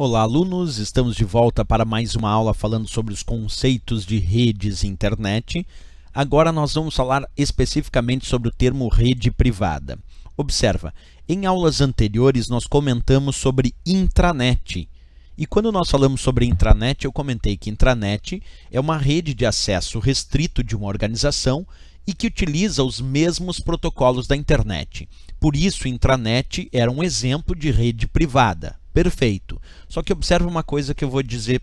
Olá, alunos! Estamos de volta para mais uma aula falando sobre os conceitos de redes e internet. Agora nós vamos falar especificamente sobre o termo rede privada. Observa, em aulas anteriores nós comentamos sobre intranet. E quando nós falamos sobre intranet, eu comentei que intranet é uma rede de acesso restrito de uma organização e que utiliza os mesmos protocolos da internet. Por isso, intranet era um exemplo de rede privada. Perfeito. Só que observa uma coisa que eu vou dizer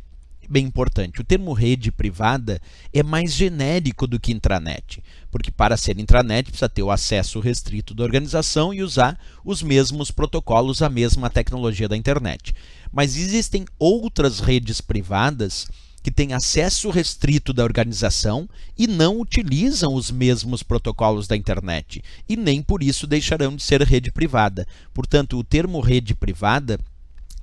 bem importante. O termo rede privada é mais genérico do que intranet, porque para ser intranet precisa ter o acesso restrito da organização e usar os mesmos protocolos, a mesma tecnologia da internet. Mas existem outras redes privadas que têm acesso restrito da organização e não utilizam os mesmos protocolos da internet e nem por isso deixarão de ser rede privada. Portanto, o termo rede privada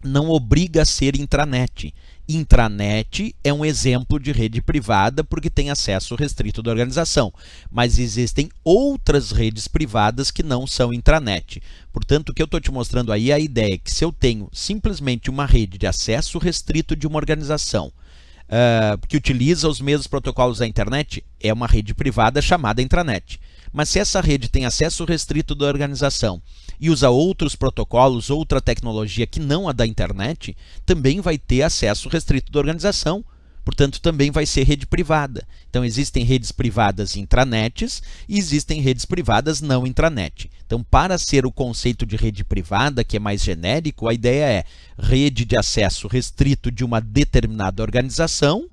não obriga a ser intranet. Intranet é um exemplo de rede privada porque tem acesso restrito da organização, mas existem outras redes privadas que não são intranet. Portanto, o que eu estou te mostrando aí é a ideia que se eu tenho simplesmente uma rede de acesso restrito de uma organização uh, que utiliza os mesmos protocolos da internet, é uma rede privada chamada intranet. Mas se essa rede tem acesso restrito da organização e usa outros protocolos, outra tecnologia que não a da internet, também vai ter acesso restrito da organização. Portanto, também vai ser rede privada. Então, existem redes privadas intranets e existem redes privadas não intranet. Então, para ser o conceito de rede privada, que é mais genérico, a ideia é rede de acesso restrito de uma determinada organização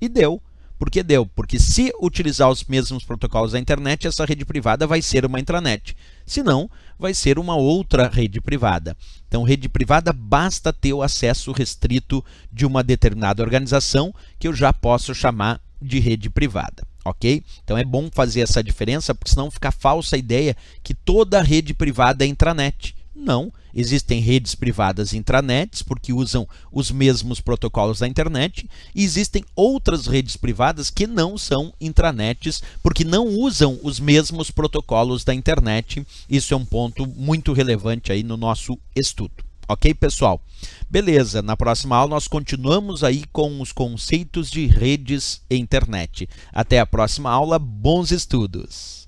e deu. Porque deu? Porque se utilizar os mesmos protocolos da internet, essa rede privada vai ser uma intranet. Se não, vai ser uma outra rede privada. Então, rede privada basta ter o acesso restrito de uma determinada organização que eu já posso chamar de rede privada. Ok? Então é bom fazer essa diferença, porque senão fica a falsa ideia que toda rede privada é intranet. Não. Existem redes privadas intranets, porque usam os mesmos protocolos da internet, e existem outras redes privadas que não são intranets, porque não usam os mesmos protocolos da internet. Isso é um ponto muito relevante aí no nosso estudo. Ok, pessoal? Beleza, na próxima aula nós continuamos aí com os conceitos de redes e internet. Até a próxima aula, bons estudos!